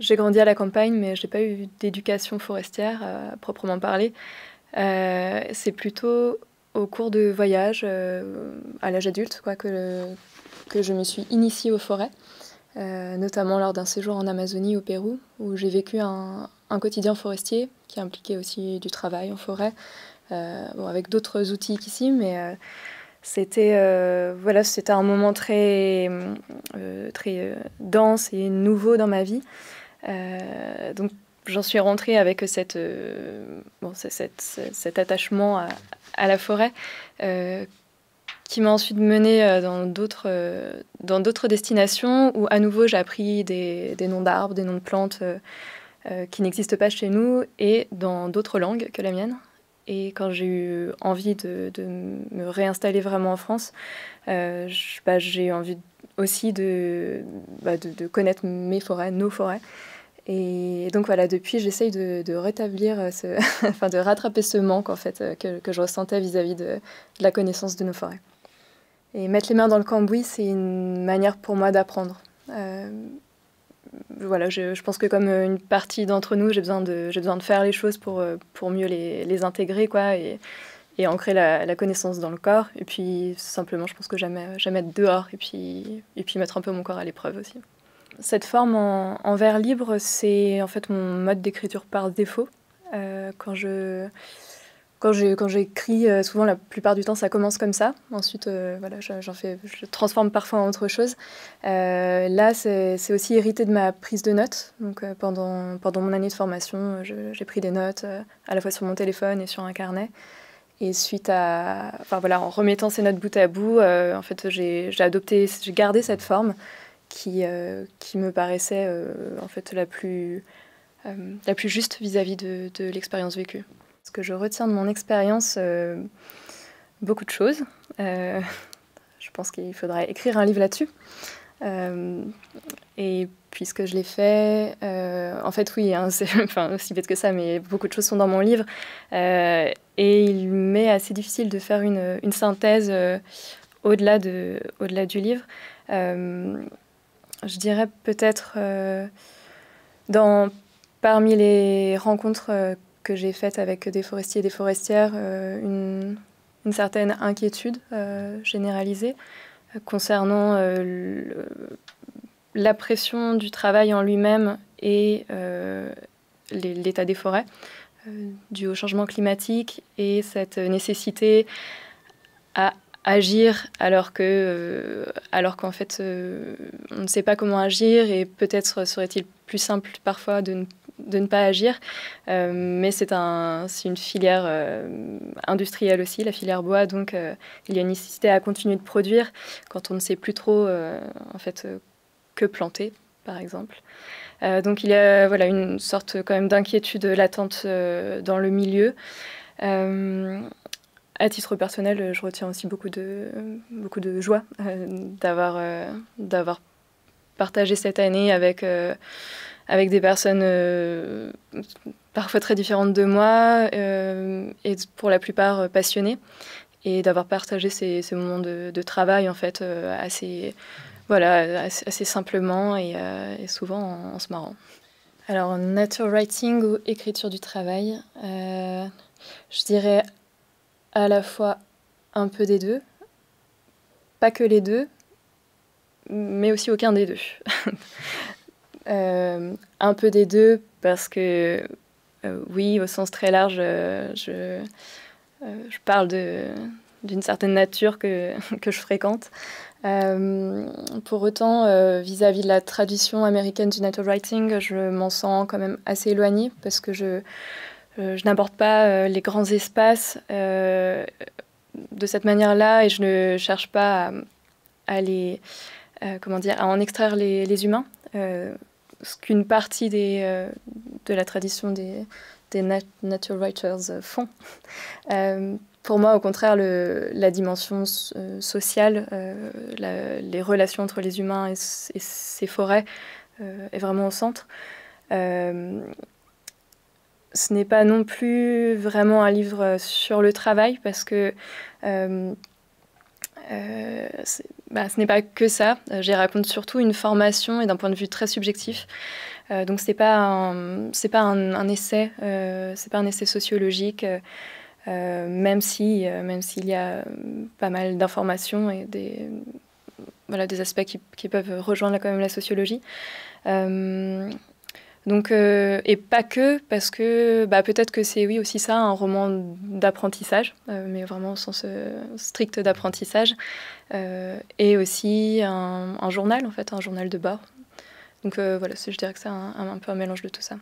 J'ai grandi à la campagne, mais je n'ai pas eu d'éducation forestière euh, proprement parler. Euh, c'est plutôt au cours de voyages, euh, à l'âge adulte, que, je me suis initiée aux forêts, notamment lors d'un séjour en Amazonie au Pérou, où j'ai vécu un, quotidien forestier qui impliquait aussi du travail en forêt, avec d'autres outils qu'ici, mais c'était voilà un moment très très dense et nouveau dans ma vie euh, donc j'en suis rentrée avec cette, euh, bon, cette, cet attachement à, la forêt euh, qui m'a ensuite menée dans d'autres dans d'autres destinations où à nouveau j'ai appris des, des noms d'arbres, des noms de plantes qui n'existent pas chez nous et dans d'autres langues que la mienne. Et quand j'ai eu envie de, me réinstaller vraiment en France, euh, bah, j'ai eu envie aussi bah, de, de, connaître mes forêts, nos forêts. Et donc voilà, depuis, j'essaye de, rétablir, ce enfin de rattraper ce manque en fait que, que je ressentais vis-à-vis de, la connaissance de nos forêts. Et mettre les mains dans le cambouis, c'est une manière pour moi d'apprendre. Euh, voilà, je, pense que comme euh, une partie d'entre nous, j'ai besoin de, j'ai besoin de faire les choses pour, euh, pour mieux les, intégrer, quoi, et, et ancrer la, connaissance dans le corps. Et puis simplement, je pense que jamais, jamais être dehors, et puis, et puis mettre un peu mon corps à l'épreuve aussi. Cette forme en, vers libre, c'est en fait mon mode d'écriture par défaut. Euh, quand je quand j'écris, euh, souvent la plupart du temps ça commence comme ça. Ensuite, euh, voilà, j'en je transforme parfois en autre chose. Euh, là, c'est aussi hérité de ma prise de notes. Donc pendant, pendant mon année de formation, j'ai pris des notes à la fois sur mon téléphone et sur un carnet. Et suite à, enfin voilà, en remettant ces notes bout à bout, en fait, j'ai adopté, j'ai gardé cette forme qui, me paraissait en fait la plus, la plus juste vis-à-vis de l'expérience vécue. Ce que je retiens de mon expérience, euh, beaucoup de choses. Euh, je pense qu'il faudrait écrire un livre là-dessus. Euh, et puisque je l'ai fait, en fait oui, hein, c'est aussi bête que ça, mais beaucoup de choses sont dans mon livre. et il m'est assez difficile de faire une, synthèse au-delà au -delà du livre. je dirais peut-être dans parmi les rencontres que j'ai faite avec des forestiers et des forestières euh, une, certaine inquiétude euh, généralisée euh, concernant la pression du travail en lui-même et l'état des forêts dû au changement climatique et cette nécessité à agir alors que euh, alors qu'en fait euh, on ne sait pas comment agir et peut-être serait-il plus simple parfois de ne, pas agir euh, mais c'est un c'est une filière industrielle aussi la filière bois donc il y a une nécessité à continuer de produire quand on ne sait plus trop en fait que planter par exemple donc il y a voilà une sorte quand même d'inquiétude latente dans le milieu à titre personnel, je retiens aussi beaucoup de, beaucoup de joie euh, d'avoir, euh, d'avoir partagé cette année avec, euh, avec des personnes parfois très différentes de moi et pour la plupart passionnées et d'avoir partagé ces, moments de, travail en fait assez, voilà, assez, simplement et, souvent en, en, se marrant. Alors, nature writing ou écriture du travail, je dirais à la fois un peu des deux, pas que les deux, mais aussi aucun des deux. Euh, un peu des deux parce que euh, oui, au sens très large, euh, je, je, parle d'une certaine nature que, je fréquente. pour autant, vis-à-vis de la tradition américaine du natural writing, je m'en sens quand même assez éloignée parce que je, euh, je n'aborde pas euh, les grands espaces euh, de cette manière-là et je ne cherche pas à, les, comment dire, à en extraire les, humains ce qu'une partie des, de la tradition des, des nature writers font. pour moi, au contraire, le, la dimension sociale, les relations entre les humains et, et ces forêts est vraiment au centre ce n'est pas non plus vraiment un livre euh, sur le travail parce que euh, euh, bah, ce n'est pas que ça. J'y raconte surtout une formation et d'un point de vue très subjectif. donc ce n'est pas un, c'est pas un, essai, c'est pas un essai sociologique. même si, même s'il y a pas mal d'informations et des, voilà, des aspects qui, peuvent rejoindre quand même la sociologie, donc, euh, et pas que, parce que bah, peut-être que c'est oui aussi ça, un roman d'apprentissage, euh, mais vraiment au sens euh, strict d'apprentissage, et aussi un, journal en fait, un journal de bord. Donc voilà, je dirais que c'est un, peu un mélange de tout ça.